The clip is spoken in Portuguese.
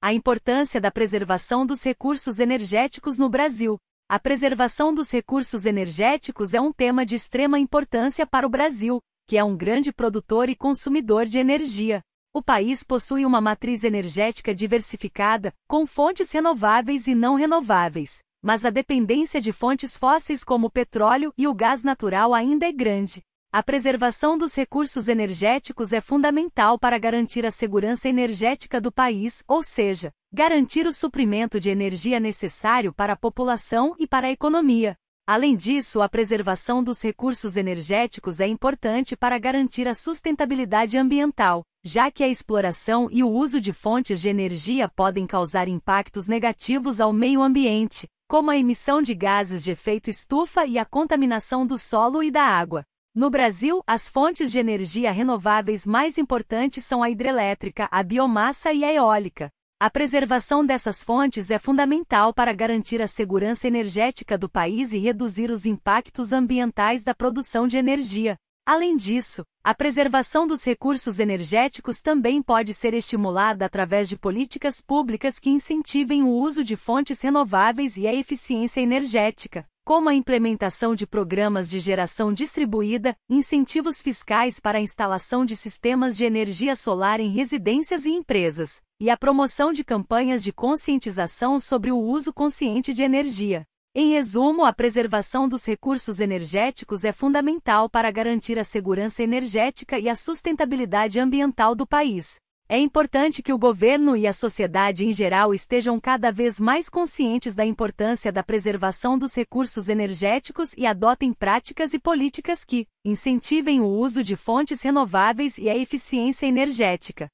A importância da preservação dos recursos energéticos no Brasil. A preservação dos recursos energéticos é um tema de extrema importância para o Brasil, que é um grande produtor e consumidor de energia. O país possui uma matriz energética diversificada, com fontes renováveis e não renováveis, mas a dependência de fontes fósseis como o petróleo e o gás natural ainda é grande. A preservação dos recursos energéticos é fundamental para garantir a segurança energética do país, ou seja, garantir o suprimento de energia necessário para a população e para a economia. Além disso, a preservação dos recursos energéticos é importante para garantir a sustentabilidade ambiental, já que a exploração e o uso de fontes de energia podem causar impactos negativos ao meio ambiente, como a emissão de gases de efeito estufa e a contaminação do solo e da água. No Brasil, as fontes de energia renováveis mais importantes são a hidrelétrica, a biomassa e a eólica. A preservação dessas fontes é fundamental para garantir a segurança energética do país e reduzir os impactos ambientais da produção de energia. Além disso, a preservação dos recursos energéticos também pode ser estimulada através de políticas públicas que incentivem o uso de fontes renováveis e a eficiência energética como a implementação de programas de geração distribuída, incentivos fiscais para a instalação de sistemas de energia solar em residências e empresas, e a promoção de campanhas de conscientização sobre o uso consciente de energia. Em resumo, a preservação dos recursos energéticos é fundamental para garantir a segurança energética e a sustentabilidade ambiental do país. É importante que o governo e a sociedade em geral estejam cada vez mais conscientes da importância da preservação dos recursos energéticos e adotem práticas e políticas que incentivem o uso de fontes renováveis e a eficiência energética.